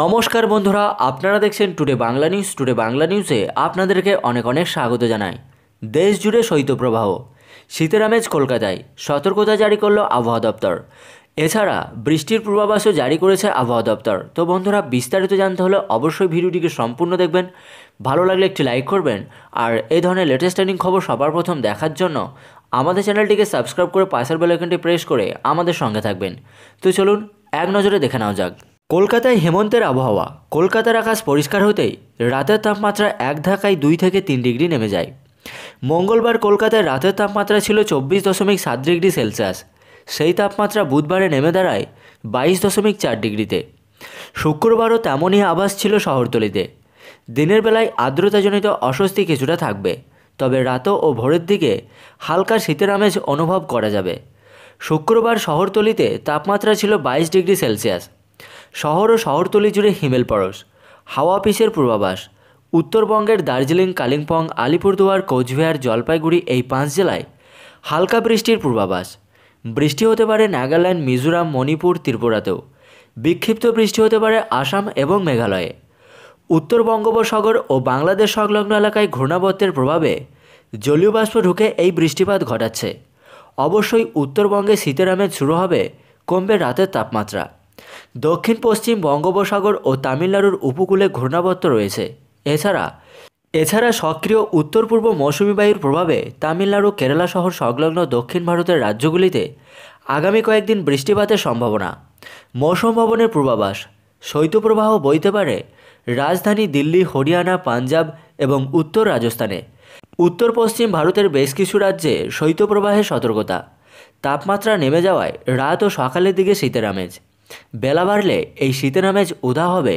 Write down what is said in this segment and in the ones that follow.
নমস্কার বন্ধুরা আপনারা দেখছেন today Bangla news today Bangla নিউজে আপনাদেরকে অনেক অনেক স্বাগত জানাই দেশ জুড়ে শৈত্যপ্রবাহ শীতের আমেজ কলকাতায় সতর্কতা জারি করল আবহাওয়া দপ্তর এছাড়া বৃষ্টির পূর্বাভাসও জারি করেছে আবহাওয়া দপ্তর তো বন্ধুরা বিস্তারিত জানতে হলে অবশ্যই ভিডিওটিকে সম্পূর্ণ দেখবেন ভালো লাগলে একটি লাইক করবেন আর এই ধরনের লেটেস্ট ট্রেনিং খবর সবার প্রথম দেখার জন্য আমাদের চ্যানেলটিকে সাবস্ক্রাইব করে পাশের বেলাইকনটি প্রেস করে আমাদের সঙ্গে থাকবেন তো চলুন এক নজরে দেখে নেওয়া যাক কলকাতায় হেমন্তের আবহাওয়া কলকাতার আকাশ পরিষ্কার হতেই রাতের তাপমাত্রা এক ধাকায় দুই থেকে তিন ডিগ্রি নেমে যায় মঙ্গলবার কলকাতায় রাতের তাপমাত্রা ছিল চব্বিশ দশমিক সাত ডিগ্রি সেলসিয়াস সেই তাপমাত্রা বুধবারে নেমে দাঁড়ায় বাইশ দশমিক চার ডিগ্রিতে শুক্রবারও তেমনই আবাস ছিল শহরতলিতে দিনের বেলায় আর্দ্রতাজনিত অস্বস্তি কিছুটা থাকবে তবে রাতও ও ভোরের দিকে হালকা শীতের আমেজ অনুভব করা যাবে শুক্রবার শহরতলিতে তাপমাত্রা ছিল বাইশ ডিগ্রি সেলসিয়াস শহর ও শহরতলি জুড়ে হিমেল পরশ হাওয়া পিসের পূর্বাভাস উত্তরবঙ্গের দার্জিলিং কালিম্পং আলিপুরদুয়ার কোচবিহার জলপাইগুড়ি এই পাঁচ জেলায় হালকা বৃষ্টির পূর্বাভাস বৃষ্টি হতে পারে নাগাল্যান্ড মিজোরাম মণিপুর ত্রিপুরাতেও বিক্ষিপ্ত বৃষ্টি হতে পারে আসাম এবং মেঘালয়ে উত্তর বঙ্গোপসাগর ও বাংলাদেশ সংলগ্ন এলাকায় ঘূর্ণাবর্তের প্রভাবে জলীয় বাষ্প ঢুকে এই বৃষ্টিপাত ঘটাচ্ছে অবশ্যই উত্তরবঙ্গে শীতের আমেজ শুরু হবে কমবে রাতের তাপমাত্রা দক্ষিণ পশ্চিম বঙ্গোপসাগর ও তামিলনাড়ুর উপকূলে ঘূর্ণাবর্ত রয়েছে এছাড়া এছাড়া সক্রিয় উত্তর পূর্ব মৌসুমি বায়ুর প্রভাবে তামিলনাড়ু কেরালা শহর সংলগ্ন দক্ষিণ ভারতের রাজ্যগুলিতে আগামী কয়েকদিন বৃষ্টিপাতের সম্ভাবনা মৌসুম ভবনের পূর্বাভাস শৈত্যপ্রবাহ বইতে পারে রাজধানী দিল্লি হরিয়ানা পাঞ্জাব এবং উত্তর রাজস্থানে উত্তর পশ্চিম ভারতের বেশ কিছু রাজ্যে শৈত্যপ্রবাহের সতর্কতা তাপমাত্রা নেমে যাওয়ায় রাত ও সকালের দিকে শীতের আমেজ বেলা বাড়লে এই শীতের আমেজ উদা হবে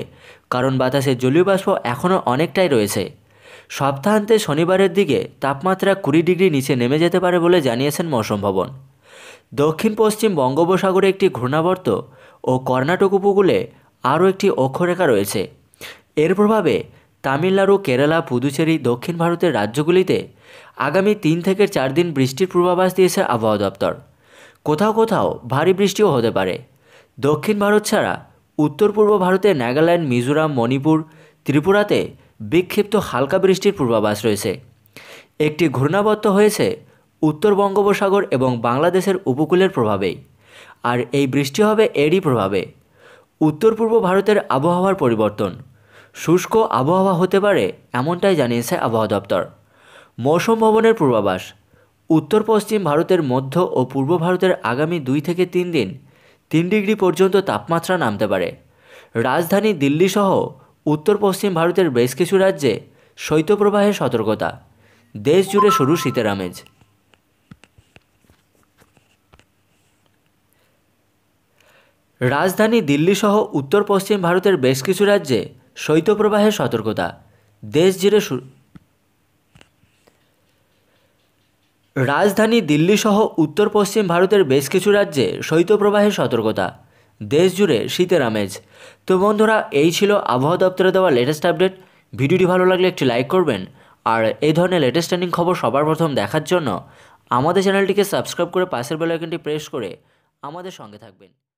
কারণ বাতাসের জলীয় বাষ্প এখনও অনেকটাই রয়েছে সপ্তাহান্তে শনিবারের দিকে তাপমাত্রা কুড়ি ডিগ্রি নিচে নেমে যেতে পারে বলে জানিয়েছেন মৌসুম ভবন দক্ষিণ পশ্চিম বঙ্গোপসাগরে একটি ঘূর্ণাবর্ত ও কর্ণাটক উপকূলে আরও একটি অক্ষরেখা রয়েছে এর প্রভাবে তামিলনাড়ু কেরালা পুদুচেরি দক্ষিণ ভারতের রাজ্যগুলিতে আগামী তিন থেকে চার দিন বৃষ্টির পূর্বাভাস দিয়েছে আবহাওয়া দপ্তর কোথাও কোথাও ভারী বৃষ্টিও হতে পারে দক্ষিণ ভারত ছাড়া উত্তর পূর্ব ভারতে নাগাল্যান্ড মিজোরাম মণিপুর ত্রিপুরাতে বিক্ষিপ্ত হালকা বৃষ্টির পূর্বাভাস রয়েছে একটি ঘূর্ণাবত্ত হয়েছে উত্তর বঙ্গোপসাগর এবং বাংলাদেশের উপকূলের প্রভাবে আর এই বৃষ্টি হবে এরই প্রভাবে উত্তর পূর্ব ভারতের আবহাওয়ার পরিবর্তন শুষ্ক আবহাওয়া হতে পারে এমনটাই জানিয়েছে আবহাওয়া দপ্তর মৌসুম ভবনের পূর্বাভাস উত্তর পশ্চিম ভারতের মধ্য ও পূর্ব ভারতের আগামী দুই থেকে তিন দিন তিন ডিগ্রি পর্যন্ত তাপমাত্রা নামতে পারে রাজধানী দিল্লিসহ উত্তর পশ্চিম ভারতের বেশ কিছু রাজ্যে শৈত্যপ্রবাহের সতর্কতা দেশ জুড়ে শুরু শীতের আমেজ রাজধানী দিল্লিসহ উত্তর পশ্চিম ভারতের বেশ কিছু রাজ্যে শৈত্যপ্রবাহের সতর্কতা দেশ জুড়ে রাজধানী দিল্লি সহ উত্তর পশ্চিম ভারতের বেশ কিছু রাজ্যে শৈত্যপ্রবাহের সতর্কতা দেশ জুড়ে শীতের আমেজ তো বন্ধুরা এই ছিল আবহাওয়া দপ্তরে দেওয়া লেটেস্ট আপডেট ভিডিওটি ভালো লাগলে একটি লাইক করবেন আর এই ধরনের লেটেস্ট ট্রেন্ডিং খবর সবার প্রথম দেখার জন্য আমাদের চ্যানেলটিকে সাবস্ক্রাইব করে পাশের বেলাইকনটি প্রেস করে আমাদের সঙ্গে থাকবেন